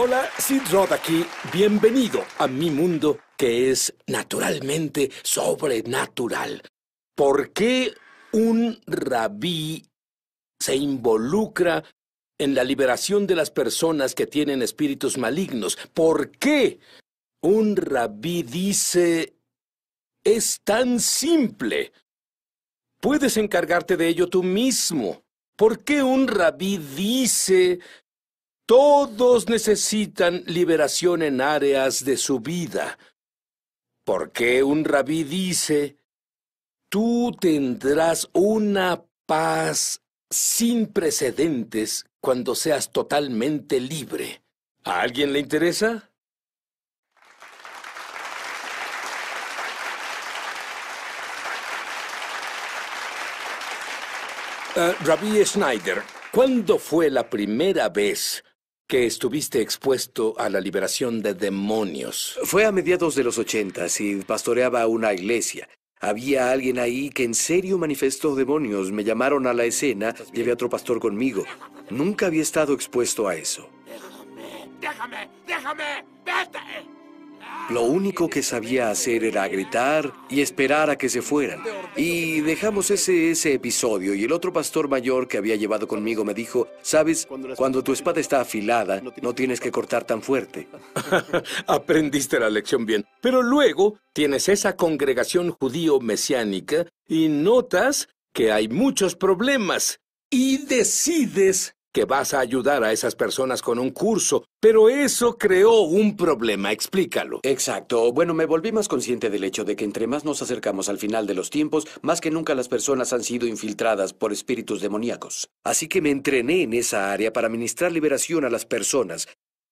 Hola, Sid Rod aquí. Bienvenido a mi mundo que es naturalmente sobrenatural. ¿Por qué un rabí se involucra en la liberación de las personas que tienen espíritus malignos? ¿Por qué un rabí dice es tan simple? Puedes encargarte de ello tú mismo. ¿Por qué un rabí dice todos necesitan liberación en áreas de su vida. Porque un rabí dice, tú tendrás una paz sin precedentes cuando seas totalmente libre. ¿A alguien le interesa? Eh, rabí Schneider, ¿cuándo fue la primera vez que estuviste expuesto a la liberación de demonios. Fue a mediados de los ochentas y pastoreaba una iglesia. Había alguien ahí que en serio manifestó demonios. Me llamaron a la escena, llevé a otro pastor conmigo. Nunca había estado expuesto a eso. Déjame, déjame, déjame, vete. Lo único que sabía hacer era gritar y esperar a que se fueran. Y dejamos ese, ese episodio y el otro pastor mayor que había llevado conmigo me dijo, sabes, cuando tu espada está afilada, no tienes que cortar tan fuerte. Aprendiste la lección bien. Pero luego tienes esa congregación judío-mesiánica y notas que hay muchos problemas y decides que vas a ayudar a esas personas con un curso, pero eso creó un problema, explícalo. Exacto. Bueno, me volví más consciente del hecho de que entre más nos acercamos al final de los tiempos, más que nunca las personas han sido infiltradas por espíritus demoníacos. Así que me entrené en esa área para ministrar liberación a las personas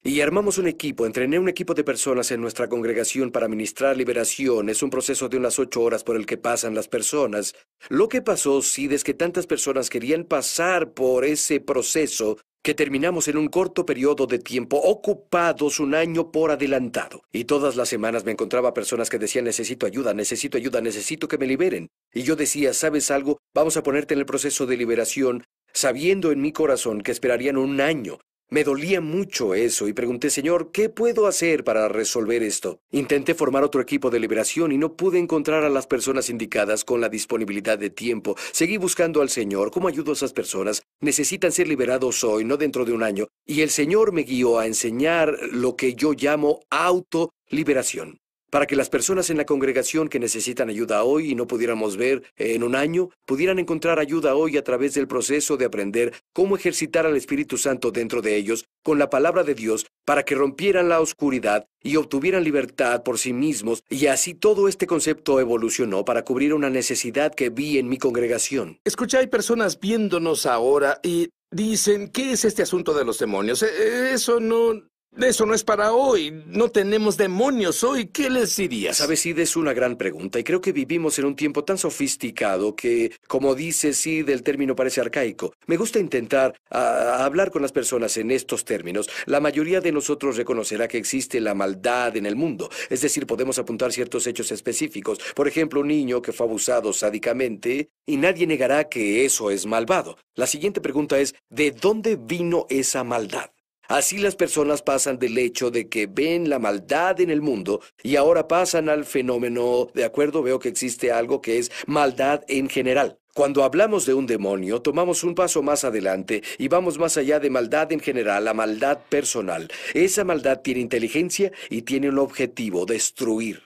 y armamos un equipo, entrené un equipo de personas en nuestra congregación para ministrar liberación. Es un proceso de unas ocho horas por el que pasan las personas. Lo que pasó, Sid, es que tantas personas querían pasar por ese proceso que terminamos en un corto periodo de tiempo, ocupados un año por adelantado. Y todas las semanas me encontraba personas que decían, necesito ayuda, necesito ayuda, necesito que me liberen. Y yo decía, ¿sabes algo? Vamos a ponerte en el proceso de liberación sabiendo en mi corazón que esperarían un año, me dolía mucho eso y pregunté, Señor, ¿qué puedo hacer para resolver esto? Intenté formar otro equipo de liberación y no pude encontrar a las personas indicadas con la disponibilidad de tiempo. Seguí buscando al Señor, ¿cómo ayudo a esas personas? Necesitan ser liberados hoy, no dentro de un año. Y el Señor me guió a enseñar lo que yo llamo autoliberación para que las personas en la congregación que necesitan ayuda hoy y no pudiéramos ver eh, en un año, pudieran encontrar ayuda hoy a través del proceso de aprender cómo ejercitar al Espíritu Santo dentro de ellos con la palabra de Dios para que rompieran la oscuridad y obtuvieran libertad por sí mismos, y así todo este concepto evolucionó para cubrir una necesidad que vi en mi congregación. Escucha, hay personas viéndonos ahora y dicen, ¿qué es este asunto de los demonios? Eh, eh, eso no, eso no es para hoy. No tenemos demonios hoy. ¿Qué les dirías? Sabes, Sid, es una gran pregunta y creo que vivimos en un tiempo tan sofisticado que, como dice Sid, el término parece arcaico. Me gusta intentar ah, hablar con las personas en estos términos. La mayoría de nosotros reconocerá que existe la maldad en el mundo. Es decir, podemos apuntar ciertos hechos específicos. Por ejemplo, un niño que fue abusado sádicamente y nadie negará que eso es malvado. La siguiente pregunta es, ¿de dónde vino esa maldad? Así las personas pasan del hecho de que ven la maldad en el mundo y ahora pasan al fenómeno, de acuerdo, veo que existe algo que es maldad en general. Cuando hablamos de un demonio, tomamos un paso más adelante y vamos más allá de maldad en general a maldad personal. Esa maldad tiene inteligencia y tiene un objetivo, destruir.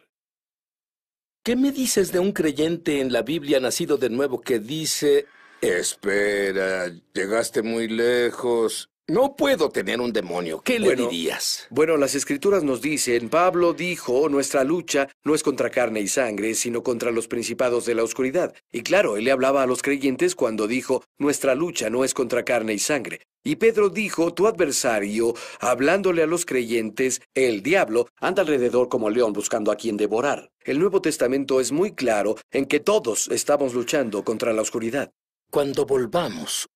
¿Qué me dices de un creyente en la Biblia nacido de nuevo que dice... Espera, llegaste muy lejos. No puedo tener un demonio. ¿Qué le dirías? Bueno, las escrituras nos dicen, Pablo dijo, nuestra lucha no es contra carne y sangre, sino contra los principados de la oscuridad. Y claro, él le hablaba a los creyentes cuando dijo, nuestra lucha no es contra carne y sangre. Y Pedro dijo, tu adversario, hablándole a los creyentes, el diablo, anda alrededor como león buscando a quien devorar. El Nuevo Testamento es muy claro en que todos estamos luchando contra la oscuridad. Cuando volvamos,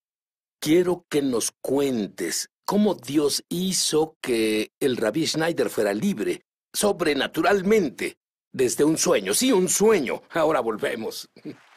quiero que nos cuentes cómo Dios hizo que el rabí Schneider fuera libre, sobrenaturalmente, desde un sueño, sí, un sueño. Ahora volvemos.